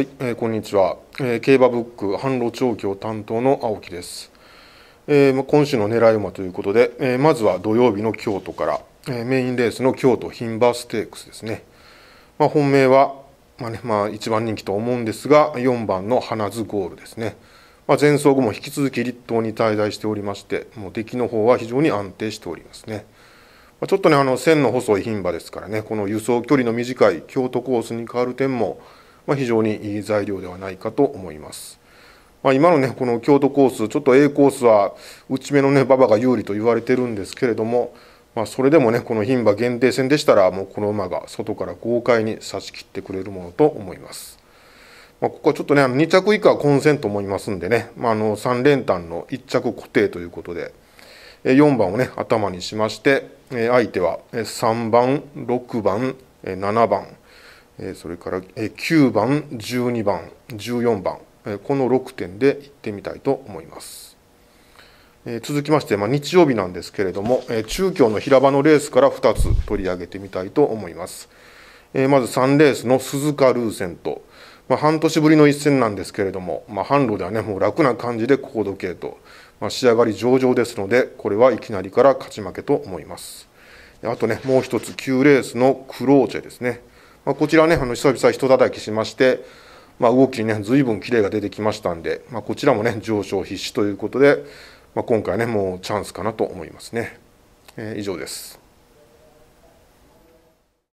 はい、えー、こんにちは、えー、競馬ブック販路調教担当の青木です、えーま、今週の狙い馬ということで、えー、まずは土曜日の京都から、えー、メインレースの京都牝馬ステークスですね、まあ、本命は、まあねまあ、1番人気と思うんですが4番の花津ゴールですね、まあ、前走後も引き続き立冬に滞在しておりましてもう出来の方は非常に安定しておりますね、まちょっとねあの線の細い牝馬ですからねこの輸送距離の短い京都コースに変わる点もまあ、非常にいい材料ではないかと思います。まあ、今のねこの京都コースちょっと A コースは内目のね馬場が有利と言われてるんですけれども、まあ、それでもねこの牝馬限定戦でしたらもうこの馬が外から豪快に差し切ってくれるものと思います。まあ、ここはちょっとね2着以下は混戦と思いますんでね、まあ、あの3連単の1着固定ということで4番をね頭にしまして相手は3番6番7番それから9番12番14番この6点でいってみたいと思います。続きまして、ま日曜日なんですけれども、中京の平場のレースから2つ取り上げてみたいと思います。まず3レースの鈴鹿ルーセント、まあ、半年ぶりの一戦なんですけれども、まあ、販路ではね、もう楽な感じで高度計と、まあ、仕上がり上々ですので、これはいきなりから勝ち負けと思います。あとね、もう1つ、9レースのクローチェですね。まあ、こちらね、あの久々ひ人たきしまして、まあ、動きにね、随分綺麗が出てきましたんで、まあ、こちらもね、上昇必至ということで、まあ、今回ね、もうチャンスかなと思いますね。えー、以上です。